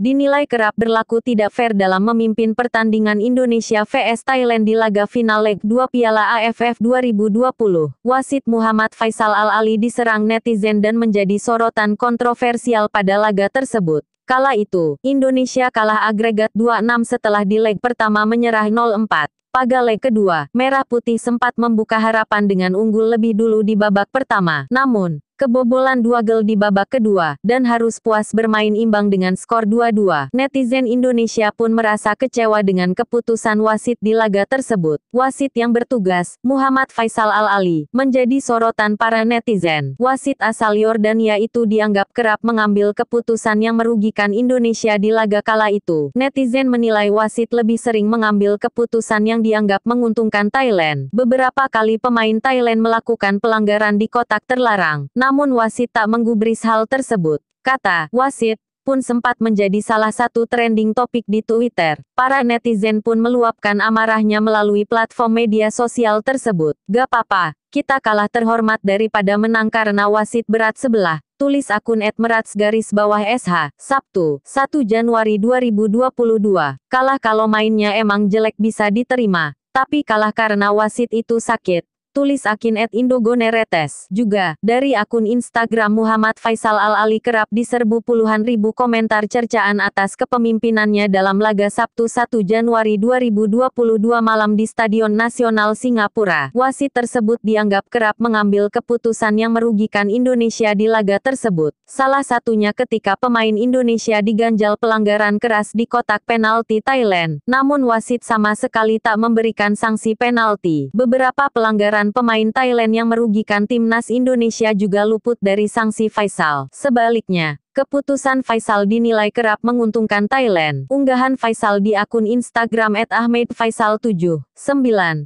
dinilai kerap berlaku tidak fair dalam memimpin pertandingan Indonesia vs Thailand di laga final leg 2 Piala AFF 2020. Wasit Muhammad Faisal Al-Ali diserang netizen dan menjadi sorotan kontroversial pada laga tersebut. Kala itu, Indonesia kalah agregat 2-6 setelah di leg pertama menyerah 0-4. Pada leg kedua, Merah Putih sempat membuka harapan dengan unggul lebih dulu di babak pertama. Namun, kebobolan dua gol di babak kedua, dan harus puas bermain imbang dengan skor 2-2. Netizen Indonesia pun merasa kecewa dengan keputusan wasit di laga tersebut. Wasit yang bertugas, Muhammad Faisal Al-Ali, menjadi sorotan para netizen. Wasit asal Yordania itu dianggap kerap mengambil keputusan yang merugikan Indonesia di laga kala itu. Netizen menilai wasit lebih sering mengambil keputusan yang dianggap menguntungkan Thailand. Beberapa kali pemain Thailand melakukan pelanggaran di kotak terlarang. Namun namun wasit tak menggubris hal tersebut. Kata, wasit, pun sempat menjadi salah satu trending topik di Twitter. Para netizen pun meluapkan amarahnya melalui platform media sosial tersebut. Gak papa, kita kalah terhormat daripada menang karena wasit berat sebelah. Tulis akun Edmerats garis bawah SH, Sabtu, 1 Januari 2022. Kalah kalau mainnya emang jelek bisa diterima, tapi kalah karena wasit itu sakit. Tulis Akin at indogoneretes. Juga, dari akun Instagram Muhammad Faisal Al-Ali kerap diserbu puluhan ribu komentar cercaan atas kepemimpinannya dalam laga Sabtu 1 Januari 2022 malam di Stadion Nasional Singapura. Wasit tersebut dianggap kerap mengambil keputusan yang merugikan Indonesia di laga tersebut. Salah satunya ketika pemain Indonesia diganjal pelanggaran keras di kotak penalti Thailand. Namun wasit sama sekali tak memberikan sanksi penalti. Beberapa pelanggaran pemain Thailand yang merugikan timnas Indonesia juga luput dari sanksi Faisal. Sebaliknya, keputusan Faisal dinilai kerap menguntungkan Thailand. Unggahan Faisal di akun Instagram ahmedfaisal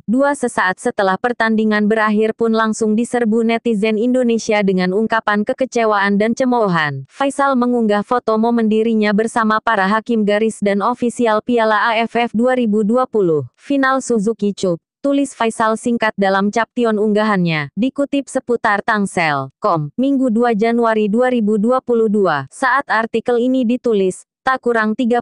dua sesaat setelah pertandingan berakhir pun langsung diserbu netizen Indonesia dengan ungkapan kekecewaan dan cemoohan. Faisal mengunggah foto momen dirinya bersama para hakim garis dan ofisial Piala AFF 2020 final Suzuki Cup tulis Faisal singkat dalam caption unggahannya, dikutip seputar Tangsel.com, Minggu 2 Januari 2022, saat artikel ini ditulis, tak kurang 34.000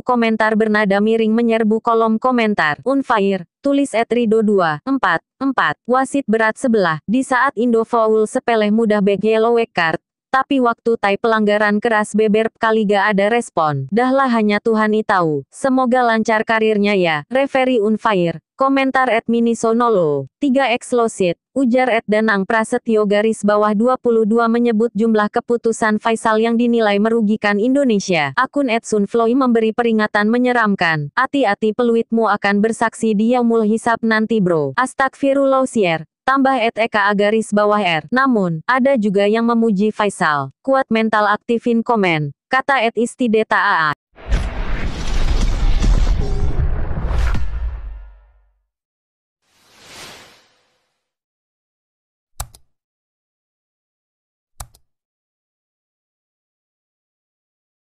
komentar bernada miring menyerbu kolom komentar. Unfair, tulis Etrido 2, 4, 4, wasit berat sebelah, di saat Indo foul sepele mudah back yellow card, tapi waktu Tai pelanggaran keras beber kali gak ada respon. Dahlah hanya Tuhan tahu. Semoga lancar karirnya ya. Referi Unfire. Komentar at Minisonolo. 3 ekslosit. Ujar Ed Danang Prasetyo garis bawah 22 menyebut jumlah keputusan Faisal yang dinilai merugikan Indonesia. Akun at Sunfloy memberi peringatan menyeramkan. Ati-ati peluitmu akan bersaksi di Yaumul Hisab nanti bro. Astagfirullah sier tambah Et Eka garis bawah R. Namun, ada juga yang memuji Faisal. Kuat mental aktifin komen, kata Ed Istideta AA.